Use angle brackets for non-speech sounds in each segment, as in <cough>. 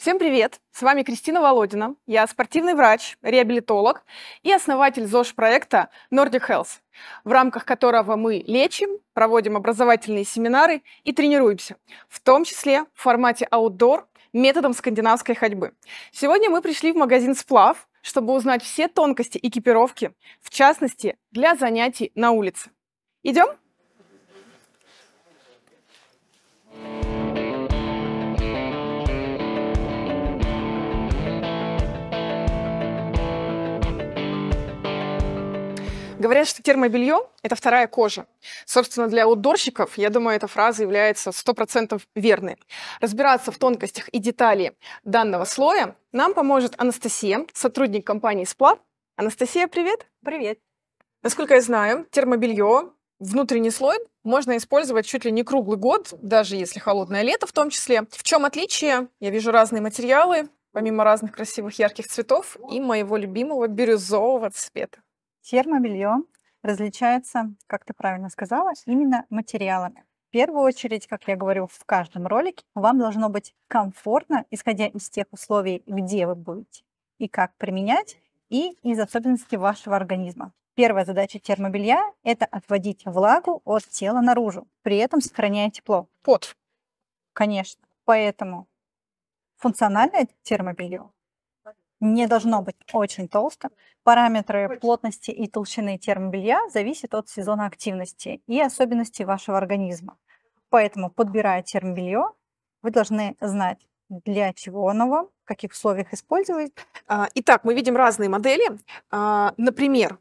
Всем привет! С вами Кристина Володина. Я спортивный врач, реабилитолог и основатель ЗОЖ-проекта Nordic Health, в рамках которого мы лечим, проводим образовательные семинары и тренируемся, в том числе в формате outdoor методом скандинавской ходьбы. Сегодня мы пришли в магазин «Сплав», чтобы узнать все тонкости экипировки, в частности, для занятий на улице. Идем? Говорят, что термобелье – это вторая кожа. Собственно, для аутдорщиков, я думаю, эта фраза является 100% верной. Разбираться в тонкостях и детали данного слоя нам поможет Анастасия, сотрудник компании «Сплав». Анастасия, привет! Привет! Насколько я знаю, термобелье, внутренний слой можно использовать чуть ли не круглый год, даже если холодное лето в том числе. В чем отличие? Я вижу разные материалы, помимо разных красивых ярких цветов и моего любимого бирюзового цвета. Термобелье различается, как ты правильно сказала, именно материалами. В первую очередь, как я говорю в каждом ролике, вам должно быть комфортно, исходя из тех условий, где вы будете, и как применять, и из особенностей вашего организма. Первая задача термобелья – это отводить влагу от тела наружу, при этом сохраняя тепло. Под. Конечно. Поэтому функциональное термобелье не должно быть очень толстым Параметры плотности и толщины термобелья зависят от сезона активности и особенностей вашего организма. Поэтому, подбирая термобелье, вы должны знать, для чего оно вам, в каких условиях использовать. А, итак, мы видим разные модели. А, например,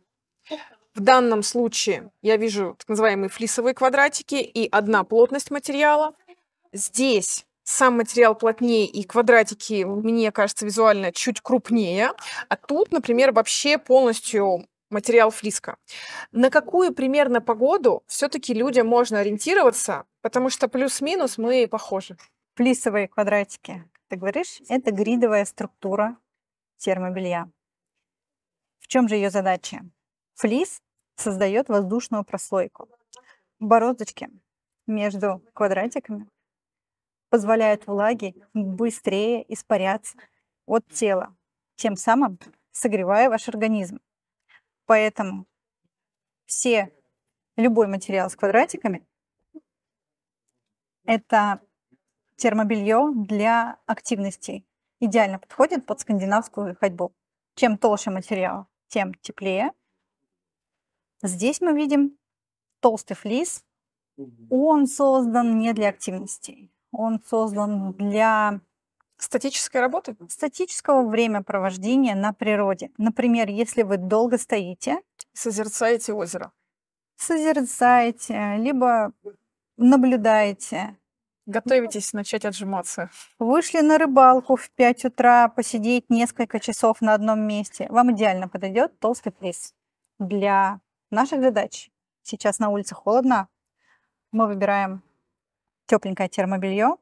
в данном случае я вижу так называемые флисовые квадратики и одна плотность материала. Здесь сам материал плотнее и квадратики, мне кажется, визуально чуть крупнее. А тут, например, вообще полностью материал флиска. На какую примерно погоду все-таки людям можно ориентироваться, потому что плюс-минус мы похожи. Флисовые квадратики, ты говоришь, это гридовая структура термобелья. В чем же ее задача? Флис создает воздушную прослойку. Бороздочки между квадратиками позволяют влаге быстрее испаряться от тела, тем самым согревая ваш организм. Поэтому все, любой материал с квадратиками – это термобелье для активностей. Идеально подходит под скандинавскую ходьбу. Чем толще материал, тем теплее. Здесь мы видим толстый флис. Он создан не для активностей. Он создан для Статической работы? Статического времяпровождения на природе. Например, если вы долго стоите... Созерцаете озеро. Созерцаете, либо наблюдаете. Готовитесь начать отжиматься. Вышли на рыбалку в 5 утра, посидеть несколько часов на одном месте. Вам идеально подойдет толстый плес для наших задач. Сейчас на улице холодно. Мы выбираем тепленькое термобелье,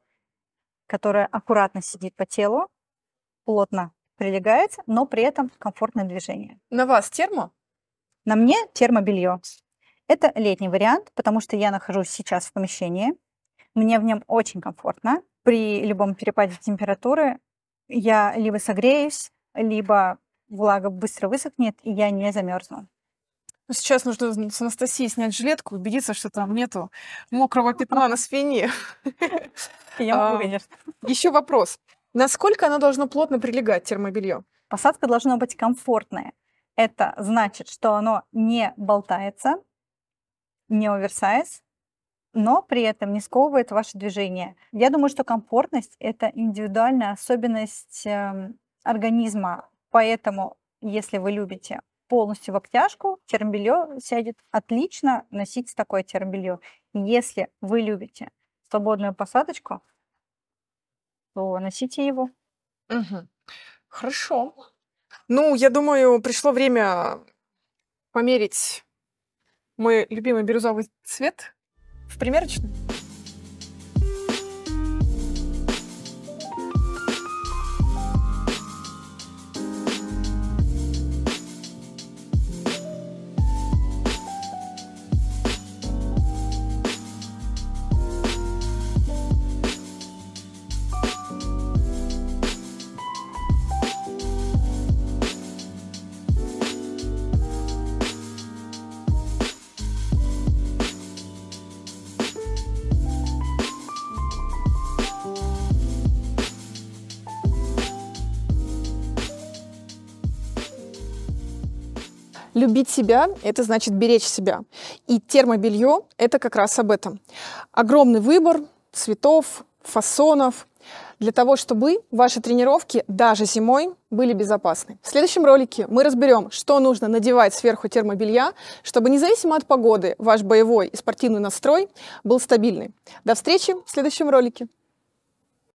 которое аккуратно сидит по телу, плотно прилегает, но при этом комфортное движение. На вас термо? На мне термобелье. Это летний вариант, потому что я нахожусь сейчас в помещении. Мне в нем очень комфортно. При любом перепаде температуры я либо согреюсь, либо влага быстро высохнет, и я не замерзну. Ну, сейчас нужно с Анастасией снять жилетку, убедиться, что там нету мокрого пятна на спине. <laughs> Я могу, а, конечно. Еще вопрос. Насколько оно должно плотно прилегать, термобелье? Посадка должна быть комфортная. Это значит, что оно не болтается, не оверсайз, но при этом не сковывает ваше движение. Я думаю, что комфортность – это индивидуальная особенность эм, организма. Поэтому, если вы любите полностью в обтяжку, термбелье сядет отлично носить такое термбелье. Если вы любите свободную посадочку, то носите его. Угу. Хорошо. Ну, я думаю, пришло время померить мой любимый бирюзовый цвет в примерочной. Любить себя – это значит беречь себя. И термобелье – это как раз об этом. Огромный выбор цветов, фасонов для того, чтобы ваши тренировки даже зимой были безопасны. В следующем ролике мы разберем, что нужно надевать сверху термобелья, чтобы независимо от погоды ваш боевой и спортивный настрой был стабильный. До встречи в следующем ролике!